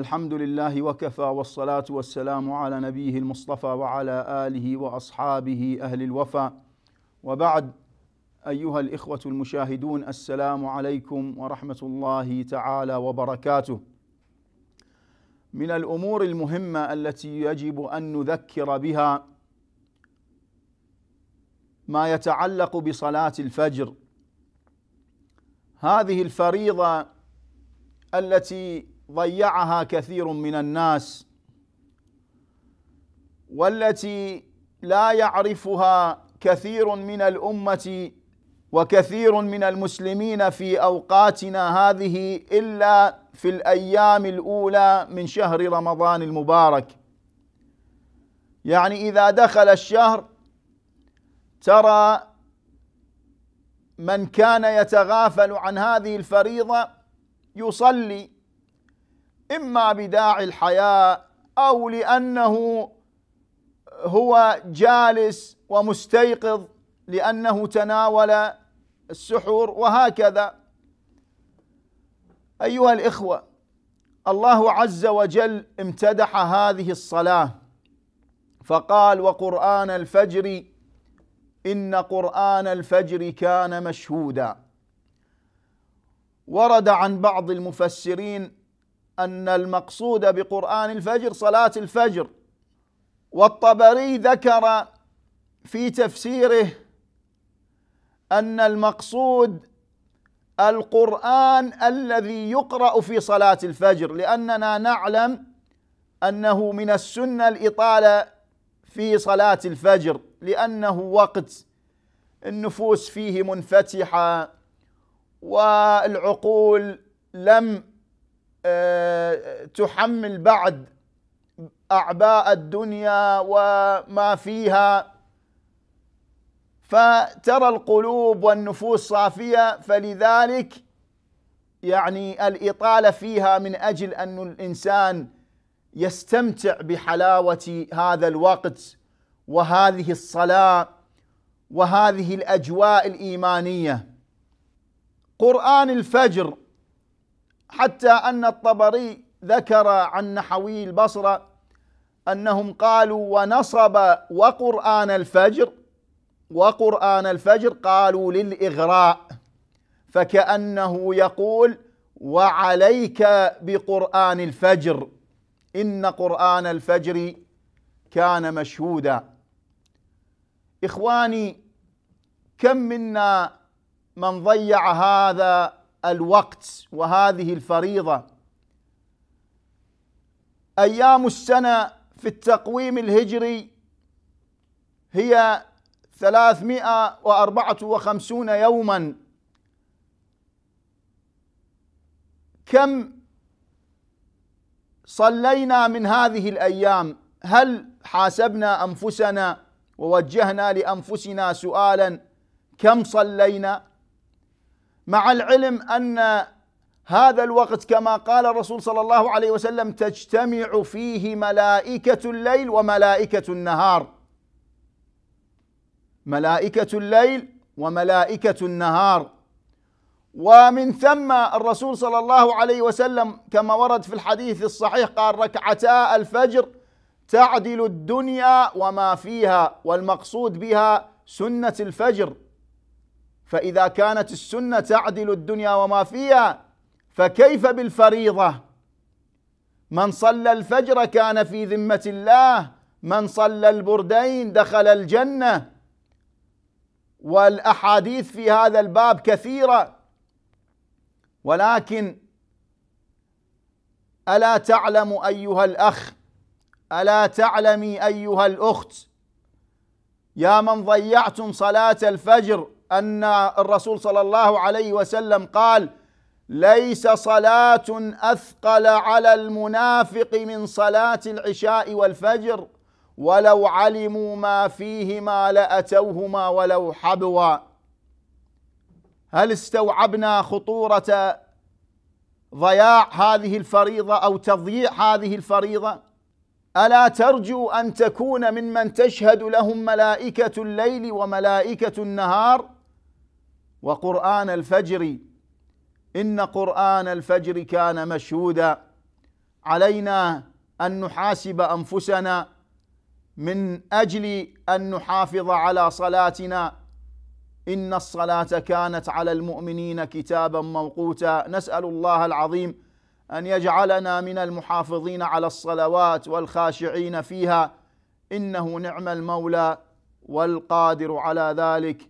الحمد لله وكفى والصلاة والسلام على نبيه المصطفى وعلى آله وأصحابه أهل الوفا وبعد أيها الإخوة المشاهدون السلام عليكم ورحمة الله تعالى وبركاته من الأمور المهمة التي يجب أن نذكر بها ما يتعلق بصلاة الفجر هذه الفريضة التي ضيعها كثير من الناس والتي لا يعرفها كثير من الامه وكثير من المسلمين في اوقاتنا هذه الا في الايام الاولى من شهر رمضان المبارك يعني اذا دخل الشهر ترى من كان يتغافل عن هذه الفريضه يصلي إما بداعي الحياء أو لأنه هو جالس ومستيقظ لأنه تناول السحور وهكذا أيها الإخوة الله عز وجل امتدح هذه الصلاة فقال وقرآن الفجر إن قرآن الفجر كان مشهودا ورد عن بعض المفسرين أن المقصود بقرآن الفجر صلاة الفجر والطبري ذكر في تفسيره أن المقصود القرآن الذي يقرأ في صلاة الفجر لأننا نعلم أنه من السنة الإطالة في صلاة الفجر لأنه وقت النفوس فيه منفتحة والعقول لم آه، تحمل بعد اعباء الدنيا وما فيها فترى القلوب والنفوس صافيه فلذلك يعني الاطاله فيها من اجل ان الانسان يستمتع بحلاوه هذا الوقت وهذه الصلاه وهذه الاجواء الايمانيه قران الفجر حتى أن الطبري ذكر عن نحوي البصرة أنهم قالوا ونصب وقرآن الفجر وقرآن الفجر قالوا للإغراء فكأنه يقول وعليك بقرآن الفجر إن قرآن الفجر كان مشهودا إخواني كم منا من ضيع هذا الوقت وهذه الفريضه ايام السنه في التقويم الهجري هي 354 يوما كم صلينا من هذه الايام هل حاسبنا انفسنا ووجهنا لانفسنا سؤالا كم صلينا مع العلم أن هذا الوقت كما قال الرسول صلى الله عليه وسلم تجتمع فيه ملائكة الليل وملائكة النهار ملائكة الليل وملائكة النهار ومن ثم الرسول صلى الله عليه وسلم كما ورد في الحديث الصحيح قال ركعتا الفجر تعدل الدنيا وما فيها والمقصود بها سنة الفجر فإذا كانت السنة تعدل الدنيا وما فيها فكيف بالفريضة من صلى الفجر كان في ذمة الله من صلى البردين دخل الجنة والأحاديث في هذا الباب كثيرة ولكن ألا تعلم أيها الأخ ألا تعلمي أيها الأخت يا من ضيعتم صلاة الفجر أن الرسول صلى الله عليه وسلم قال ليس صلاة أثقل على المنافق من صلاة العشاء والفجر ولو علموا ما فيهما لأتوهما ولو حبوا هل استوعبنا خطورة ضياع هذه الفريضة أو تضييع هذه الفريضة ألا ترجو أن تكون ممن تشهد لهم ملائكة الليل وملائكة النهار؟ وقرآن الفجر إن قرآن الفجر كان مشهودا علينا أن نحاسب أنفسنا من أجل أن نحافظ على صلاتنا إن الصلاة كانت على المؤمنين كتابا موقوتا نسأل الله العظيم أن يجعلنا من المحافظين على الصلوات والخاشعين فيها إنه نعم المولى والقادر على ذلك